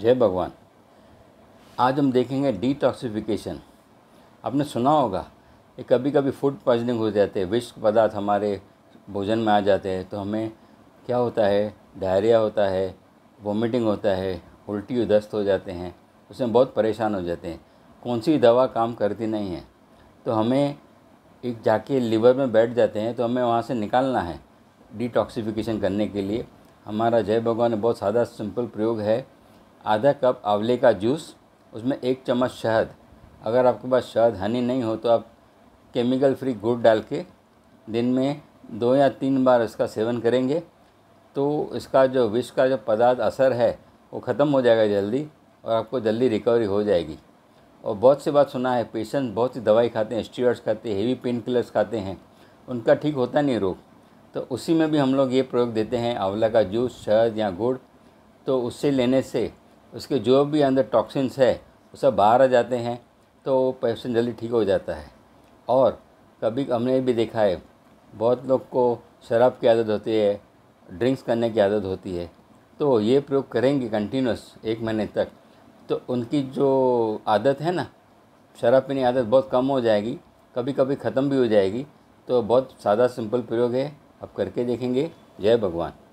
जय भगवान आज हम देखेंगे डिटॉक्सिफिकेशन आपने सुना होगा कि कभी कभी फूड पॉइजनिंग हो जाते हैं विष पदार्थ हमारे भोजन में आ जाते हैं तो हमें क्या होता है डायरिया होता है वोमिटिंग होता है उल्टी उदस्त हो जाते हैं उसमें बहुत परेशान हो जाते हैं कौन सी दवा काम करती नहीं है तो हमें एक जाके लीवर में बैठ जाते हैं तो हमें वहाँ से निकालना है डिटॉक्सिफिकेशन करने के लिए हमारा जय भगवान बहुत सादा सिंपल प्रयोग है आधा कप आंवले का जूस उसमें एक चम्मच शहद अगर आपके पास शहद हनी नहीं हो तो आप केमिकल फ्री गुड़ डाल के दिन में दो या तीन बार इसका सेवन करेंगे तो इसका जो विष का जो पदार्थ असर है वो ख़त्म हो जाएगा जल्दी और आपको जल्दी रिकवरी हो जाएगी और बहुत सी बात सुना है पेशेंट बहुत सी दवाई खाते हैं स्टीरॉइड्स खाते हैं हेवी पेन किलर्स खाते हैं उनका ठीक होता नहीं रोग तो उसी में भी हम लोग ये प्रयोग देते हैं आंवला का जूस शहद या गुड़ तो उससे लेने से उसके जो भी अंदर टॉक्सिन्स है वो सब बाहर आ जाते हैं तो पेशेंट जल्दी ठीक हो जाता है और कभी हमने भी देखा है बहुत लोग को शराब की आदत होती है ड्रिंक्स करने की आदत होती है तो ये प्रयोग करेंगे कंटिन्यूस एक महीने तक तो उनकी जो आदत है ना शराब पीने की आदत बहुत कम हो जाएगी कभी कभी ख़त्म भी हो जाएगी तो बहुत सादा सिंपल प्रयोग है अब करके देखेंगे जय भगवान